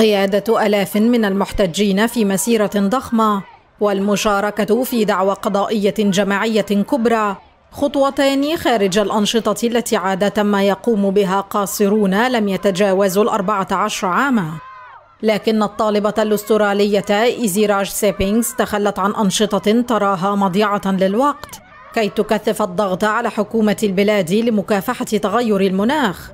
قيادة ألاف من المحتجين في مسيرة ضخمة والمشاركة في دعوى قضائية جماعية كبرى خطوتان خارج الأنشطة التي عادة ما يقوم بها قاصرون لم يتجاوزوا الأربعة عشر عاما لكن الطالبة الأسترالية إيزيراج سيبينغز تخلت عن أنشطة تراها مضيعة للوقت كي تكثف الضغط على حكومة البلاد لمكافحة تغير المناخ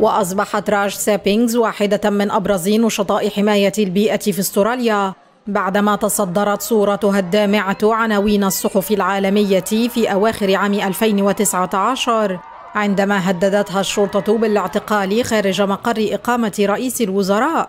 وأصبحت راج سابينغز واحدة من أبرز نشطاء حماية البيئة في استراليا بعدما تصدرت صورتها الدامعة عناوين الصحف العالمية في أواخر عام 2019 عندما هددتها الشرطة بالاعتقال خارج مقر إقامة رئيس الوزراء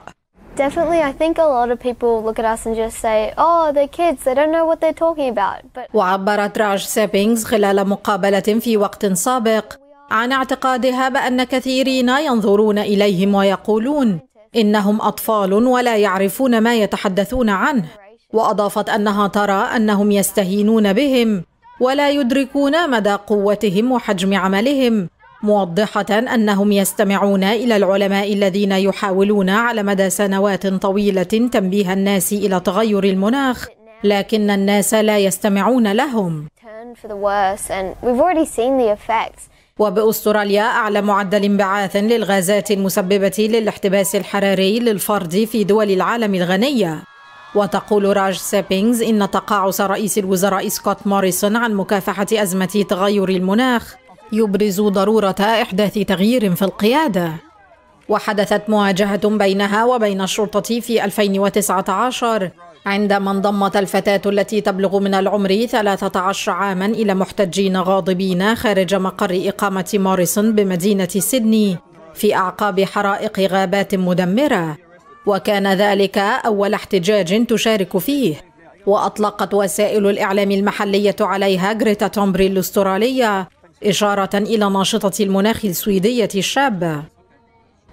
Definitely, I think a lot of people look at us and just say, oh, they're kids, they don't know what they're talking about. وعبرت راج سابينغز خلال مقابلة في وقت سابق عن اعتقادها بأن كثيرين ينظرون إليهم ويقولون إنهم أطفال ولا يعرفون ما يتحدثون عنه وأضافت أنها ترى أنهم يستهينون بهم ولا يدركون مدى قوتهم وحجم عملهم موضحة أنهم يستمعون إلى العلماء الذين يحاولون على مدى سنوات طويلة تنبيه الناس إلى تغير المناخ لكن الناس لا يستمعون لهم وبأستراليا أعلى معدل انبعاث للغازات المسببة للاحتباس الحراري للفرد في دول العالم الغنية وتقول راج سيبينغز إن تقاعس رئيس الوزراء سكوت موريسون عن مكافحة أزمة تغير المناخ يبرز ضرورة إحداث تغيير في القيادة وحدثت مواجهة بينها وبين الشرطة في 2019 عندما انضمت الفتاة التي تبلغ من العمر 13 عاما إلى محتجين غاضبين خارج مقر إقامة موريسون بمدينة سيدني في أعقاب حرائق غابات مدمرة وكان ذلك أول احتجاج تشارك فيه وأطلقت وسائل الإعلام المحلية عليها غريتا تومبري الأسترالية إشارة إلى ناشطة المناخ السويدية الشابة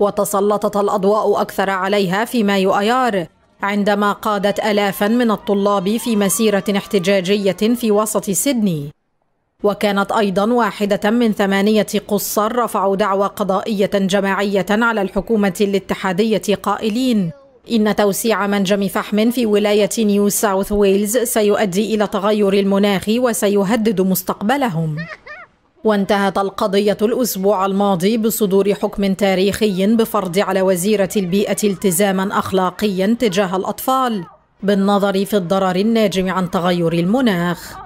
وتسلطت الأضواء أكثر عليها في مايو أيار عندما قادت الافا من الطلاب في مسيره احتجاجيه في وسط سيدني وكانت ايضا واحده من ثمانيه قصر رفعوا دعوى قضائيه جماعيه على الحكومه الاتحاديه قائلين إن توسيع منجم فحم في ولاية نيو ساوث ويلز سيؤدي إلى تغير المناخ وسيهدد مستقبلهم وانتهت القضية الأسبوع الماضي بصدور حكم تاريخي بفرض على وزيرة البيئة التزاما أخلاقيا تجاه الأطفال بالنظر في الضرر الناجم عن تغير المناخ